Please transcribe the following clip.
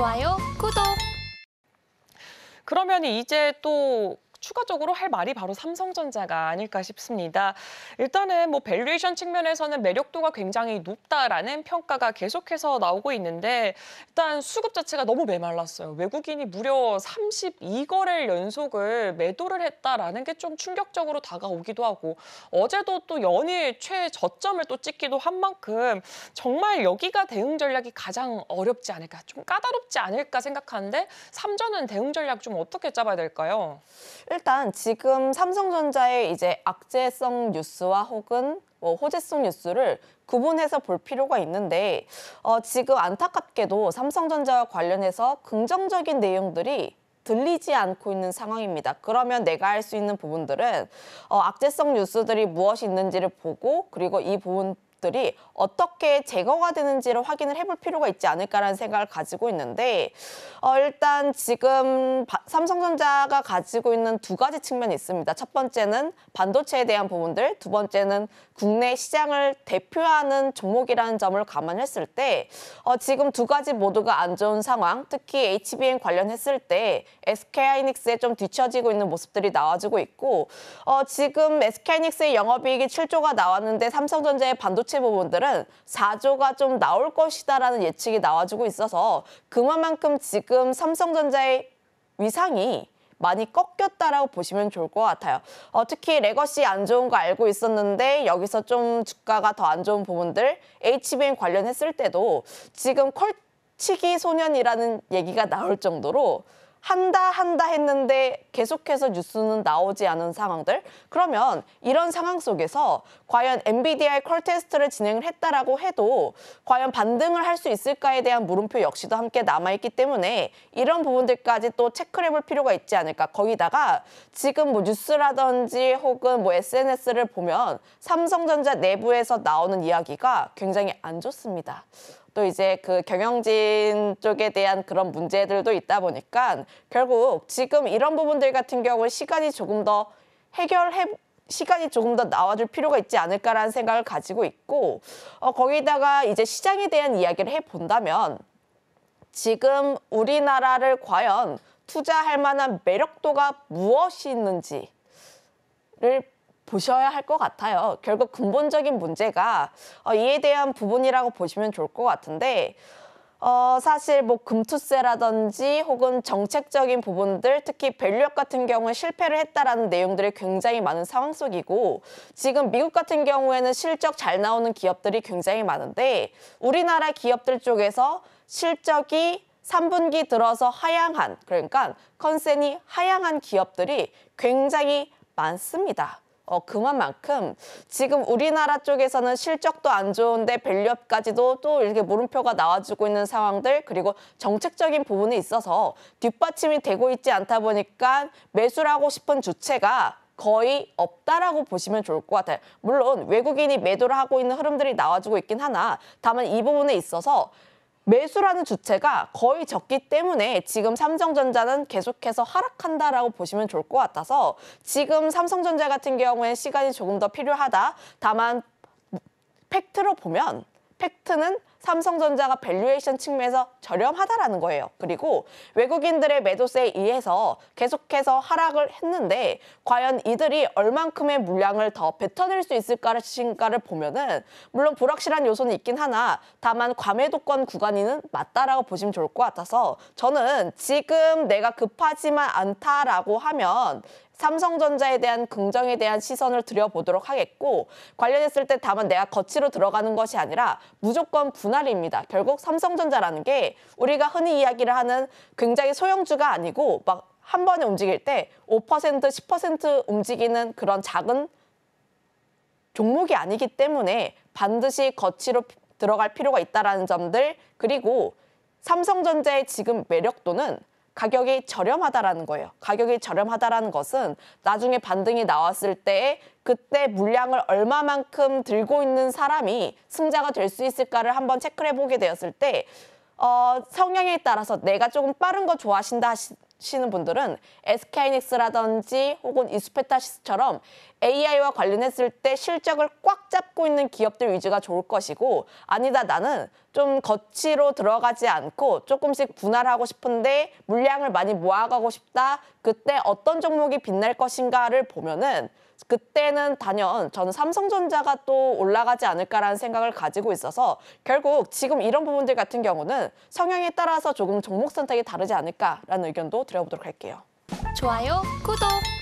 좋아요, 구독. 그러면 이제 또 추가적으로 할 말이 바로 삼성전자가 아닐까 싶습니다. 일단은 뭐 밸류에이션 측면에서는 매력도가 굉장히 높다라는 평가가 계속해서 나오고 있는데 일단 수급 자체가 너무 메말랐어요. 외국인이 무려 32거래를 연속을 매도를 했다라는 게 좀 충격적으로 다가오기도 하고 어제도 또 연일 최저점을 또 찍기도 한 만큼 정말 여기가 대응 전략이 가장 어렵지 않을까 좀 까다롭지 않을까 생각하는데 삼전은 대응 전략 좀 어떻게 짜봐야 될까요? 일단 지금 삼성전자의 이제 악재성 뉴스와 혹은 뭐 호재성 뉴스를 구분해서 볼 필요가 있는데 어, 지금 안타깝게도 삼성전자와 관련해서 긍정적인 내용들이 들리지 않고 있는 상황입니다. 그러면 내가 할 수 있는 부분들은 어, 악재성 뉴스들이 무엇이 있는지를 보고 그리고 이 부분 대들이 어떻게 제거가 되는지를 확인을 해볼 필요가 있지 않을까라는 생각을 가지고 있는데 어, 일단 지금 바, 삼성전자가 가지고 있는 두 가지 측면이 있습니다. 첫 번째는 반도체에 대한 부분들, 두 번째는 국내 시장을 대표하는 종목이라는 점을 감안했을 때 어, 지금 두 가지 모두가 안 좋은 상황, 특히 HBM 관련했을 때 SK 하이닉스에 좀 뒤처지고 있는 모습들이 나와주고 있고 어, 지금 SK 하이닉스의 영업이익이 7조가 나왔는데 삼성전자의 반도체 정치 부분들은 사조가좀 나올 것이다라는 예측이 나와주고 있어서 그만큼 지금 삼성전자의 위상이 많이 꺾였다라고 보시면 좋을 것 같아요. 어, 특히 레거시 안 좋은 거 알고 있었는데 여기서 좀 주가가 더 안 좋은 부분들 HBM 관련했을 때도 지금 컬치기 소년이라는 얘기가 나올 정도로 한다 한다 했는데 계속해서 뉴스는 나오지 않은 상황들 그러면 이런 상황 속에서 과연 MBDI 컬 테스트를 진행을 했다라고 해도 과연 반등을 할 수 있을까에 대한 물음표 역시도 함께 남아있기 때문에 이런 부분들까지 또 체크를 해볼 필요가 있지 않을까 거기다가 지금 뭐 뉴스라든지 혹은 뭐 SNS를 보면 삼성전자 내부에서 나오는 이야기가 굉장히 안 좋습니다. 또 이제 그 경영진 쪽에 대한 그런 문제들도 있다 보니까 결국 지금 이런 부분들 같은 경우는 시간이 조금 더 해결해 시간이 조금 더 나와줄 필요가 있지 않을까라는 생각을 가지고 있고 어, 거기다가 이제 시장에 대한 이야기를 해본다면 지금 우리나라를 과연 투자할 만한 매력도가 무엇이 있는지를 보셔야 할 것 같아요. 결국 근본적인 문제가 어, 이에 대한 부분이라고 보시면 좋을 것 같은데 어, 사실 뭐 금투세라든지 혹은 정책적인 부분들 특히 밸류업 같은 경우에 실패를 했다라는 내용들이 굉장히 많은 상황 속이고 지금 미국 같은 경우에는 실적 잘 나오는 기업들이 굉장히 많은데 우리나라 기업들 쪽에서 실적이 3분기 들어서 하향한 그러니까 컨센이 하향한 기업들이 굉장히 많습니다. 어, 그만만큼 지금 우리나라 쪽에서는 실적도 안 좋은데 밸류업까지도 또 이렇게 물음표가 나와주고 있는 상황들 그리고 정책적인 부분에 있어서 뒷받침이 되고 있지 않다 보니까 매수를 하고 싶은 주체가 거의 없다라고 보시면 좋을 것 같아요. 물론 외국인이 매도를 하고 있는 흐름들이 나와주고 있긴 하나 다만 이 부분에 있어서 매수라는 주체가 거의 적기 때문에 지금 삼성전자는 계속해서 하락한다라고 보시면 좋을 것 같아서 지금 삼성전자 같은 경우에 시간이 조금 더 필요하다. 다만 팩트로 보면 팩트는 삼성전자가 밸류에이션 측면에서 저렴하다라는 거예요. 그리고 외국인들의 매도세에 의해서 계속해서 하락을 했는데 과연 이들이 얼만큼의 물량을 더 뱉어낼 수 있을 것인가를 보면은 물론 불확실한 요소는 있긴 하나 다만 과매도권 구간이는 맞다라고 보시면 좋을 것 같아서 저는 지금 내가 급하지만 않다라고 하면 삼성전자에 대한 긍정에 대한 시선을 들여보도록 하겠고 관련했을 때 다만 내가 거치로 들어가는 것이 아니라 무조건 분할입니다. 결국 삼성전자라는 게 우리가 흔히 이야기를 하는 굉장히 소형주가 아니고 막 한 번에 움직일 때 5%, 10% 움직이는 그런 작은 종목이 아니기 때문에 반드시 거치로 들어갈 필요가 있다는 점들 그리고 삼성전자의 지금 매력도는 가격이 저렴하다라는 거예요. 가격이 저렴하다라는 것은 나중에 반등이 나왔을 때에 그때 물량을 얼마만큼 들고 있는 사람이 승자가 될 수 있을까를 한번 체크 해보게 되었을 때 어, 성향에 따라서 내가 조금 빠른 거 좋아하신다 하시, 하시는 분들은 SK이닉스라든지 혹은 이스페타시스처럼 AI와 관련했을 때 실적을 꽉 잡고 있는 기업들 위주가 좋을 것이고 아니다 나는 좀 거치로 들어가지 않고 조금씩 분할하고 싶은데 물량을 많이 모아가고 싶다 그때 어떤 종목이 빛날 것인가를 보면은 그때는 단연 저는 삼성전자가 또 올라가지 않을까라는 생각을 가지고 있어서 결국 지금 이런 부분들 같은 경우는 성향에 따라서 조금 종목 선택이 다르지 않을까라는 의견도 드려보도록 할게요. 좋아요, 구독!